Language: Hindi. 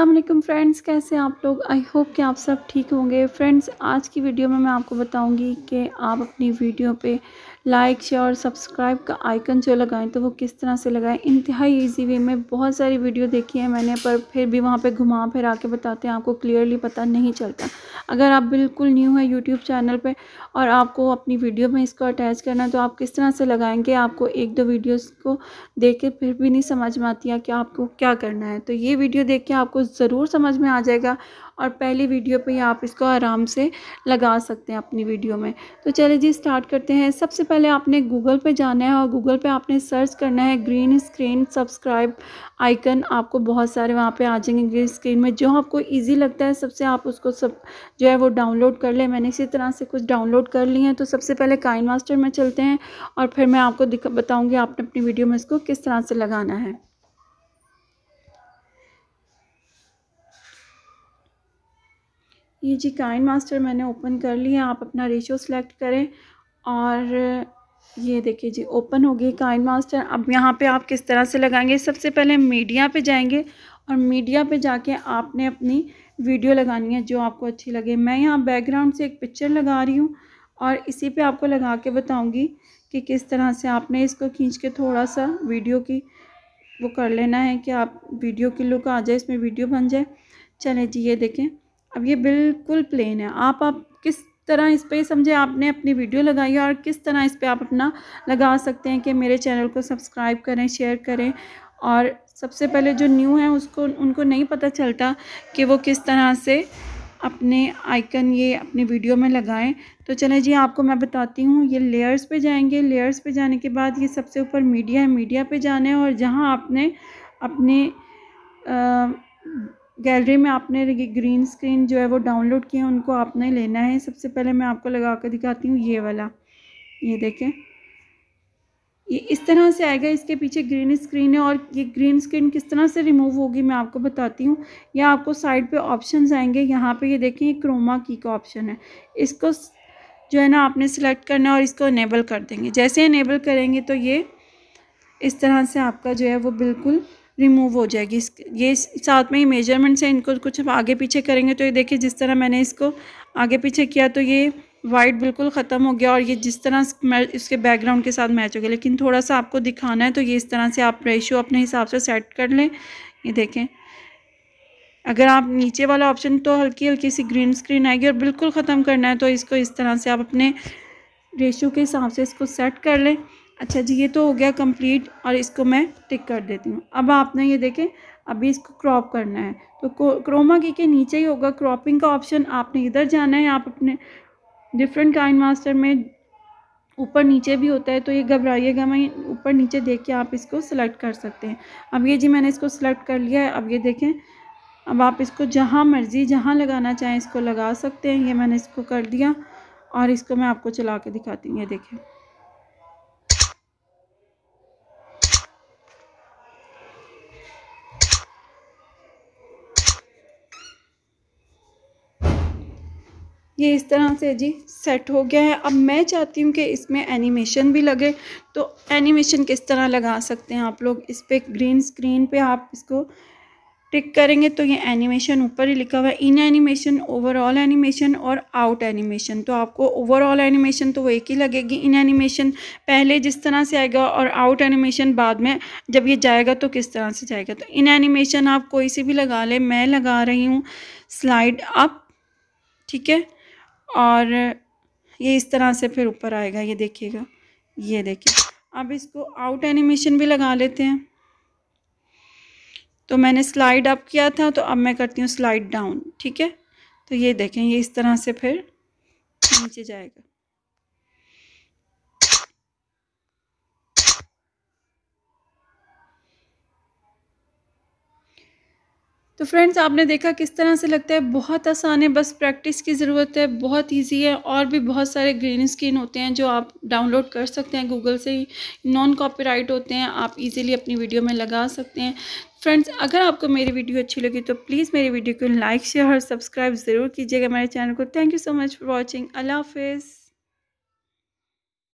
अल्लाम फ्रेंड्स कैसे आप लोग आई होप कि आप सब ठीक होंगे फ्रेंड्स आज की वीडियो में मैं आपको बताऊंगी कि आप अपनी वीडियो पे लाइक शेयर और सब्सक्राइब का आइकन जो लगाएं तो वो किस तरह से लगाएं इंतहाई इजी वे में बहुत सारी वीडियो देखी है मैंने पर फिर भी वहाँ पे घुमा फिर आके बताते हैं आपको क्लियरली पता नहीं चलता अगर आप बिल्कुल न्यू है यूट्यूब चैनल पर और आपको अपनी वीडियो में इसको अटैच करना है तो आप किस तरह से लगाएंगे आपको एक दो वीडियोज़ को देख के फिर भी नहीं समझ में आती है कि आपको क्या करना है तो ये वीडियो देख के आपको ज़रूर समझ में आ जाएगा और पहली वीडियो पे आप इसको आराम से लगा सकते हैं अपनी वीडियो में तो चलिए जी स्टार्ट करते हैं सबसे पहले आपने गूगल पे जाना है और गूगल पे आपने सर्च करना है ग्रीन स्क्रीन सब्सक्राइब आइकन आपको बहुत सारे वहाँ पे आ जाएंगे ग्रीन स्क्रीन में जो आपको ईजी लगता है सबसे आप उसको सब जो है वो डाउनलोड कर लें मैंने इसी तरह से कुछ डाउनलोड कर लिए हैं तो सबसे पहले काइन मास्टर में चलते हैं और फिर मैं आपको बताऊँगी आपने अपनी वीडियो में इसको किस तरह से लगाना है ये जी काइन मास्टर मैंने ओपन कर लिया आप अपना रेशो सेलेक्ट करें और ये देखिए जी ओपन हो गई काइन मास्टर अब यहाँ पे आप किस तरह से लगाएंगे सबसे पहले मीडिया पे जाएंगे और मीडिया पे जाके आपने अपनी वीडियो लगानी है जो आपको अच्छी लगे मैं यहाँ बैकग्राउंड से एक पिक्चर लगा रही हूँ और इसी पे आपको लगा के बताऊँगी कि किस तरह से आपने इसको खींच के थोड़ा सा वीडियो की वो कर लेना है कि आप वीडियो की लुक आ जाए इसमें वीडियो बन जाए चले जी ये देखें अब ये बिल्कुल प्लेन है आप आप किस तरह इस पर समझे आपने अपनी वीडियो लगाई और किस तरह इस पर आप अपना लगा सकते हैं कि मेरे चैनल को सब्सक्राइब करें शेयर करें और सबसे पहले जो न्यू है उसको उनको नहीं पता चलता कि वो किस तरह से अपने आइकन ये अपनी वीडियो में लगाएं तो चले जी आपको मैं बताती हूँ ये लेयर्स पे जाएंगे लेयर्स पे जाने के बाद ये सबसे ऊपर मीडिया है मीडिया पे जाना है और जहाँ आपने अपने आ, गैलरी में आपने ग्रीन स्क्रीन जो है वो डाउनलोड किए उनको आपने लेना है सबसे पहले मैं आपको लगा कर दिखाती हूँ ये वाला ये देखें ये इस तरह से आएगा इसके पीछे ग्रीन स्क्रीन है और ये ग्रीन स्क्रीन किस तरह से रिमूव होगी मैं आपको बताती हूँ या आपको साइड पे ऑप्शन आएंगे यहाँ पे ये देखें ये क्रोमा की का ऑप्शन है इसको जो है ना आपने सेलेक्ट करना है और इसको इनेबल कर देंगे जैसे इनेबल करेंगे तो ये इस तरह से आपका जो है वो बिल्कुल रिमूव हो जाएगी इस ये साथ में ही मेजरमेंट से इनको कुछ आगे पीछे करेंगे तो ये देखिए जिस तरह मैंने इसको आगे पीछे किया तो ये वाइट बिल्कुल ख़त्म हो गया और ये जिस तरह इसके बैकग्राउंड के साथ मैच हो गया लेकिन थोड़ा सा आपको दिखाना है तो ये इस तरह से आप रेशियो अपने हिसाब से सेट कर लें ये देखें अगर आप नीचे वाला ऑप्शन तो हल्की हल्की सी ग्रीन स्क्रीन आएगी और बिल्कुल ख़त्म करना है तो इसको इस तरह से आप अपने रेशियो के हिसाब से इसको सेट कर लें अच्छा जी ये तो हो गया कंप्लीट और इसको मैं टिक कर देती हूँ अब आपने ये देखें अभी इसको क्रॉप करना है तो क्रोमा की के नीचे ही होगा क्रॉपिंग का ऑप्शन आपने इधर जाना है आप अपने डिफरेंट काइन मास्टर में ऊपर नीचे भी होता है तो ये घबराइएगा मैं ऊपर नीचे देख के आप इसको सिलेक्ट कर सकते हैं अब ये जी मैंने इसको सिलेक्ट कर लिया है अब ये देखें अब आप इसको जहाँ मर्ज़ी जहाँ लगाना चाहें इसको लगा सकते हैं ये मैंने इसको कर दिया और इसको मैं आपको चला के दिखाती हूँ ये देखें ये इस तरह से जी सेट हो गया है अब मैं चाहती हूँ कि इसमें एनिमेशन भी लगे तो एनिमेशन किस तरह लगा सकते हैं आप लोग इस पर ग्रीन स्क्रीन पे आप इसको टिक करेंगे तो ये एनिमेशन ऊपर ही लिखा हुआ है इन एनिमेशन ओवरऑल एनिमेशन और आउट एनिमेशन तो आपको ओवरऑल एनिमेशन तो वो एक ही लगेगी इन एनिमेशन पहले जिस तरह से आएगा और आउट एनिमेशन बाद में जब ये जाएगा तो किस तरह से जाएगा तो इन एनिमेशन आप कोई से भी लगा लें मैं लगा रही हूँ स्लाइड अप ठीक है और ये इस तरह से फिर ऊपर आएगा ये देखिएगा ये देखिए अब इसको आउट एनिमेशन भी लगा लेते हैं तो मैंने स्लाइड अप किया था तो अब मैं करती हूँ स्लाइड डाउन ठीक है तो ये देखें ये इस तरह से फिर नीचे जाएगा तो फ्रेंड्स आपने देखा किस तरह से लगता है बहुत आसान है बस प्रैक्टिस की ज़रूरत है बहुत ईजी है और भी बहुत सारे ग्रीन स्क्रीन होते हैं जो आप डाउनलोड कर सकते हैं गूगल से ही नॉन कॉपीराइट होते हैं आप इजीली अपनी वीडियो में लगा सकते हैं फ्रेंड्स अगर आपको मेरी वीडियो अच्छी लगी तो प्लीज़ मेरी वीडियो को लाइक शेयर और सब्सक्राइब ज़रूर कीजिएगा मेरे चैनल को thank you so much for watching अल्लाह हाफिज़